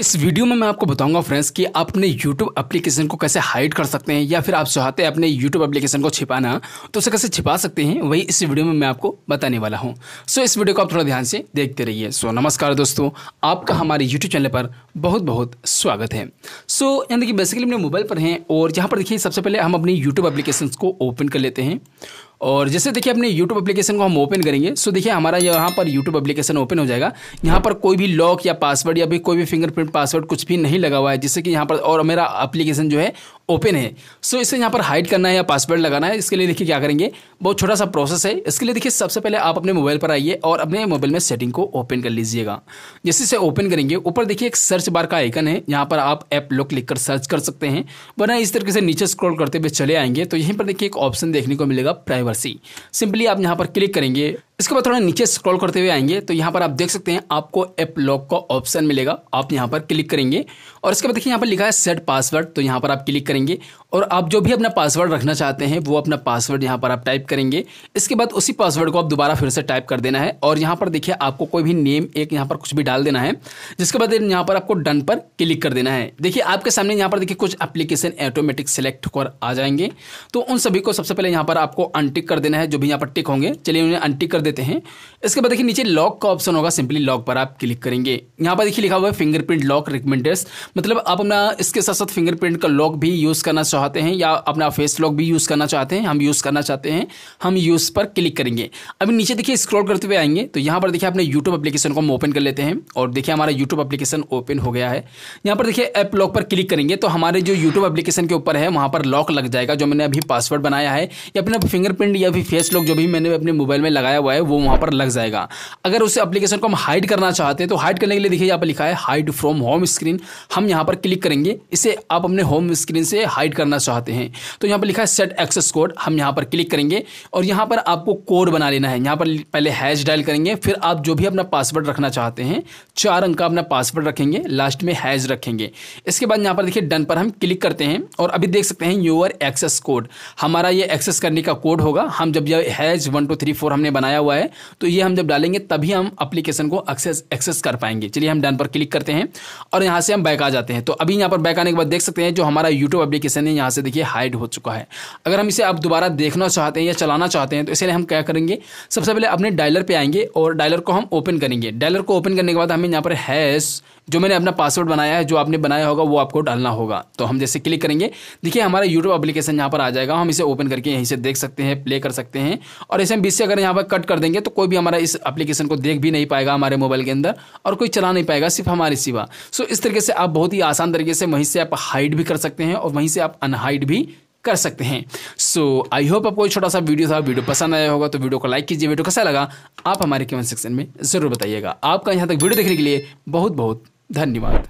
इस वीडियो में मैं आपको बताऊंगा फ्रेंड्स कि आप अपने YouTube एप्लीकेशन को कैसे हाइड कर सकते हैं या फिर आप चाहते हैं अपने YouTube एप्लीकेशन को छिपाना तो उसे कैसे छिपा सकते हैं वही इस वीडियो में मैं आपको बताने वाला हूं सो so, इस वीडियो को आप थोड़ा ध्यान से देखते रहिए सो so, नमस्कार दोस्तों आपका हमारे यूट्यूब चैनल पर बहुत बहुत स्वागत है सो so, यानी कि बेसिकली अपने मोबाइल पर हैं और यहाँ पर देखिए सबसे पहले हम अपनी यूट्यूब एप्लीकेशन को ओपन कर लेते हैं और जैसे देखिए अपने यूट्यूब एप्लीकेशन को हम ओपन करेंगे सो देखिए हमारा यहाँ पर यूट्यूब एप्लीकेशन ओपन हो जाएगा यहाँ पर कोई भी लॉक या पासवर्ड या भी कोई भी फिंगरप्रिंट पासवर्ड कुछ भी नहीं लगा हुआ है जिससे कि यहाँ पर और मेरा एप्लीकेशन जो है ओपन है सो so, इसे यहाँ पर हाइड करना है या पासवर्ड लगाना है इसके लिए देखिए क्या करेंगे बहुत छोटा सा प्रोसेस है इसके लिए देखिए सबसे पहले आप अपने मोबाइल पर आइए और अपने मोबाइल में सेटिंग को ओपन कर लीजिएगा जैसे इसे ओपन करेंगे ऊपर देखिए एक सर्च बार का आइकन है यहाँ पर आप ऐप लो क्लिक कर सर्च कर सकते हैं वरना इस तरीके से नीचे स्क्रॉल करते हुए चले आएंगे तो यहीं पर देखिए एक ऑप्शन देखने को मिलेगा प्राइवेसी सिंपली आप यहाँ पर क्लिक करेंगे इसके बाद थोड़ा नीचे स्क्रॉल करते हुए आएंगे तो यहाँ पर आप देख सकते हैं आपको एप लॉक का ऑप्शन मिलेगा आप यहाँ पर क्लिक करेंगे और इसके बाद देखिए यहाँ पर लिखा है सेट पासवर्ड तो यहाँ पर आप क्लिक करेंगे और आप जो भी अपना पासवर्ड रखना चाहते हैं वो अपना पासवर्ड यहाँ पर आप टाइप करेंगे इसके बाद उसी पासवर्ड को आप दोबारा फिर से टाइप कर देना है और यहाँ पर देखिए आपको कोई भी नेम एक यहाँ पर कुछ भी डाल देना है जिसके बाद यहाँ पर आपको डन पर क्लिक कर देना है देखिए आपके सामने यहाँ पर देखिए कुछ एप्लीकेशन ऑटोमेटिक सेलेक्ट होकर आ जाएंगे तो उन सभी को सबसे पहले यहाँ पर आपको अनटिक कर देना है जो भी यहाँ पर टिक होंगे चलिए उन्हें अनटिक कर देते हैं इसके बाद देखिए नीचे लॉक का ऑप्शन होगा सिंपली लॉक पर आप क्लिक करेंगे यहाँ पर देखिए लिखा हुआ है फिंगरप्रिंट लॉक रिकमेंडेस मतलब आप अपना इसके साथ साथ फिंगरप्रिंट का लॉक भी यूज़ करना चाहते हैं या अपना फेस लॉक भी यूज़ करना चाहते हैं हम यूज़ करना चाहते हैं हम यूज़ पर क्लिक करेंगे अभी नीचे देखिए स्क्रॉल करते हुए आएंगे तो यहाँ पर देखिए अपने यूट्यूब अपलीकेशन को हम ओपन कर लेते हैं और देखिए हमारा यूट्यूब अपलीकेशन ओपन हो गया है यहाँ पर देखिए ऐप लॉक पर क्लिक करेंगे तो हमारे जो यूट्यूब अपलीकेशन के ऊपर है वहाँ पर लॉक लग जाएगा जो मैंने अभी पासवर्ड बनाया है या अपना फिंगरप्रिंट या फिर फेस लॉक जो भी मैंने अपने मोबाइल में लगाया हुआ है है वो वहां पर लग जाएगा अगर उस एप्लीकेशन को हम हाइड करना चाहते हैं तो हाइड करने के लिए देखिए यहाँ पर लिखा है हाइड फ्रॉम होम स्क्रीन हम यहाँ पर क्लिक करेंगे इसे आप अपने होम स्क्रीन से हाइड करना चाहते हैं तो यहाँ पर लिखा है सेट एक्सेस कोड हम यहाँ पर क्लिक करेंगे और यहाँ पर आपको कोड बना लेना है यहाँ पर पहले हैश डायल करेंगे फिर आप जो भी अपना पासवर्ड रखना चाहते हैं चार अंक का अपना पासवर्ड रखेंगे लास्ट में हैज रखेंगे इसके बाद यहाँ पर देखिए डन पर हम क्लिक करते हैं और अभी देख सकते हैं यूअर एक्सेस कोड हमारा ये एक्सेस करने का कोड होगा हम जब यह has one two three four हमने बनाया हुआ हुआ है तो ये हम जब डालेंगे तभी हम अप्लीकेशन को एक्सेस एक्सेस कर पाएंगे चलिए हम डन पर क्लिक करते हैं और यहाँ से हम बैक आ जाते हैं तो अभी यहाँ पर बैक आने के बाद देख सकते हैं जो हमारा यूट्यूब अप्लीकेशन है यहाँ से देखिए हाइड हो चुका है अगर हम इसे आप दोबारा देखना चाहते हैं या चलाना चाहते हैं तो इसलिए हम क्या करेंगे सबसे पहले अपने डायलर पर आएंगे और डायलर को हम ओपन करेंगे डायलर को ओपन करने के बाद हमें यहाँ पर हैश जो मैंने अपना पासवर्ड बनाया है जो आपने बनाया होगा वो आपको डालना होगा तो हम जैसे क्लिक करेंगे देखिए हमारा यूट्यूब एप्लीकेशन यहाँ पर आ जाएगा हम इसे ओपन करके यहीं से देख सकते हैं प्ले कर सकते हैं और इसे हम बीस से अगर यहाँ पर कट कर देंगे तो कोई भी हमारा इस एप्लीकेशन को देख भी नहीं पाएगा हमारे मोबाइल के अंदर और कोई चला नहीं पाएगा सिर्फ हमारे सिवा सो इस तरीके से आप बहुत ही आसान तरीके से वहीं से आप हाइड भी कर सकते हैं और वहीं से आप अनहाइड भी कर सकते हैं सो आई होप आपको छोटा सा वीडियो था वीडियो पसंद आया होगा तो वीडियो को लाइक कीजिए वीडियो कैसा लगा आप हमारे कमेंट सेक्शन में ज़रूर बताइएगा आपका यहाँ तक वीडियो देखने के लिए बहुत बहुत धन्यवाद